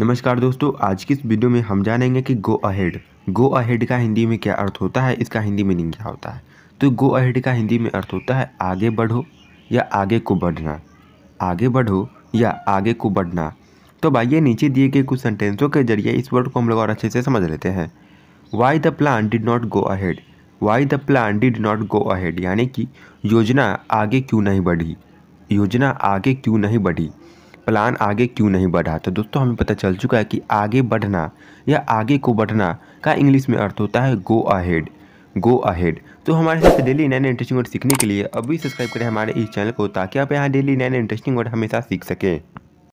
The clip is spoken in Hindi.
नमस्कार दोस्तों आज की इस वीडियो में हम जानेंगे कि गो अहेड गो अहेड का हिंदी में क्या अर्थ होता है इसका हिंदी मीनिंग क्या होता है तो गो अहेड का हिंदी में अर्थ होता है आगे बढ़ो या आगे को बढ़ना आगे बढ़ो या आगे को बढ़ना तो भाइये नीचे दिए गए कुछ सेंटेंसों के जरिए इस वर्ड को हम लोग और अच्छे से समझ लेते हैं why the plan did not go ahead why the plan did not go ahead यानी कि योजना आगे क्यों नहीं बढ़ी योजना आगे क्यों नहीं बढ़ी प्लान आगे क्यों नहीं बढ़ा तो दोस्तों हमें पता चल चुका है कि आगे बढ़ना या आगे को बढ़ना का इंग्लिश में अर्थ होता है गो अहेड गो अहेड तो हमारे साथ डेली नए नए इंटरेस्टिंग वर्ड सीखने के लिए अभी सब्सक्राइब करें हमारे इस चैनल को ताकि आप यहाँ डेली नए नए इंटरेस्टिंग वर्ड हमेशा सीख सकें